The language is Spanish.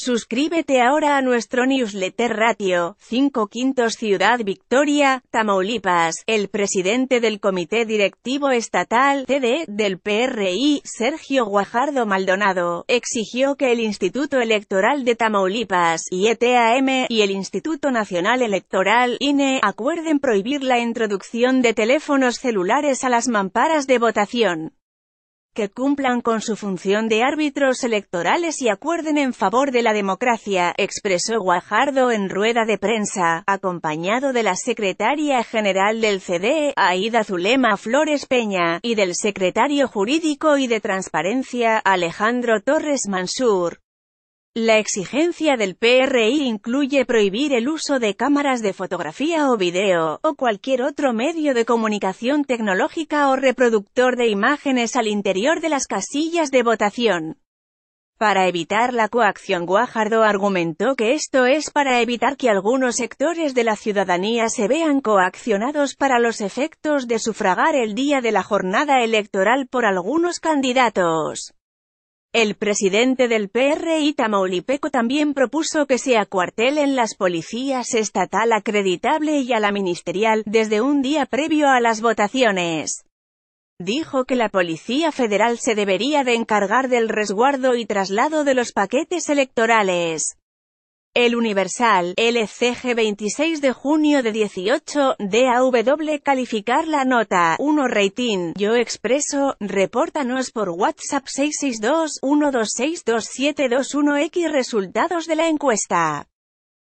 Suscríbete ahora a nuestro newsletter Ratio, 5 quintos Ciudad Victoria, Tamaulipas. El presidente del Comité Directivo Estatal, TD, e, del PRI, Sergio Guajardo Maldonado, exigió que el Instituto Electoral de Tamaulipas, IETAM, y el Instituto Nacional Electoral, INE, acuerden prohibir la introducción de teléfonos celulares a las mamparas de votación que cumplan con su función de árbitros electorales y acuerden en favor de la democracia, expresó Guajardo en rueda de prensa, acompañado de la secretaria general del CDE, Aida Zulema Flores Peña, y del secretario jurídico y de Transparencia, Alejandro Torres Mansur. La exigencia del PRI incluye prohibir el uso de cámaras de fotografía o video, o cualquier otro medio de comunicación tecnológica o reproductor de imágenes al interior de las casillas de votación. Para evitar la coacción Guajardo argumentó que esto es para evitar que algunos sectores de la ciudadanía se vean coaccionados para los efectos de sufragar el día de la jornada electoral por algunos candidatos. El presidente del PRI Tamaulipeco también propuso que se acuartelen las policías estatal acreditable y a la ministerial, desde un día previo a las votaciones. Dijo que la Policía Federal se debería de encargar del resguardo y traslado de los paquetes electorales. El Universal, LCG e 26 de junio de 18, DAW calificar la nota, 1 rating, yo expreso, repórtanos por WhatsApp 662-1262721X resultados de la encuesta.